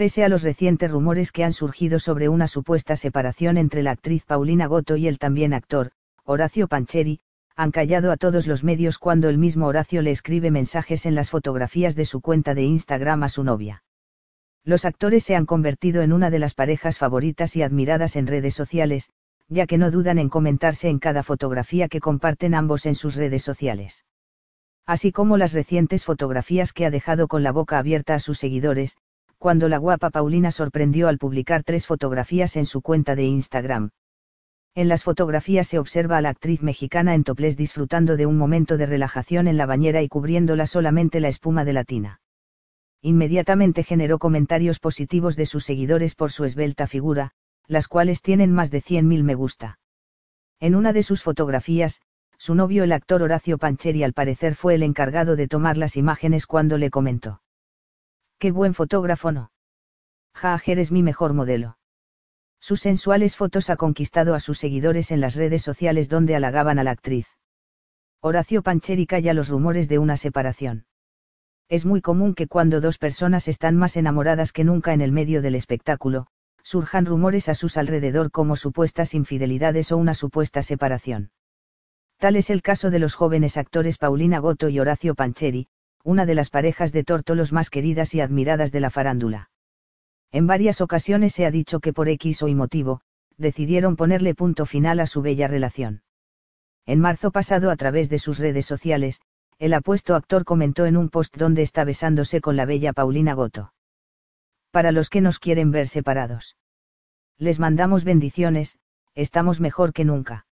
pese a los recientes rumores que han surgido sobre una supuesta separación entre la actriz Paulina Goto y el también actor, Horacio Pancheri, han callado a todos los medios cuando el mismo Horacio le escribe mensajes en las fotografías de su cuenta de Instagram a su novia. Los actores se han convertido en una de las parejas favoritas y admiradas en redes sociales, ya que no dudan en comentarse en cada fotografía que comparten ambos en sus redes sociales. Así como las recientes fotografías que ha dejado con la boca abierta a sus seguidores, cuando la guapa Paulina sorprendió al publicar tres fotografías en su cuenta de Instagram. En las fotografías se observa a la actriz mexicana en topless disfrutando de un momento de relajación en la bañera y cubriéndola solamente la espuma de la tina. Inmediatamente generó comentarios positivos de sus seguidores por su esbelta figura, las cuales tienen más de 100.000 me gusta. En una de sus fotografías, su novio el actor Horacio Pancheri al parecer fue el encargado de tomar las imágenes cuando le comentó qué buen fotógrafo no. Jaager es mi mejor modelo. Sus sensuales fotos ha conquistado a sus seguidores en las redes sociales donde halagaban a la actriz. Horacio Pancheri calla los rumores de una separación. Es muy común que cuando dos personas están más enamoradas que nunca en el medio del espectáculo, surjan rumores a sus alrededor como supuestas infidelidades o una supuesta separación. Tal es el caso de los jóvenes actores Paulina Goto y Horacio Pancheri, una de las parejas de tórtolos más queridas y admiradas de la farándula. En varias ocasiones se ha dicho que por X o Y motivo, decidieron ponerle punto final a su bella relación. En marzo pasado a través de sus redes sociales, el apuesto actor comentó en un post donde está besándose con la bella Paulina Goto. Para los que nos quieren ver separados. Les mandamos bendiciones, estamos mejor que nunca.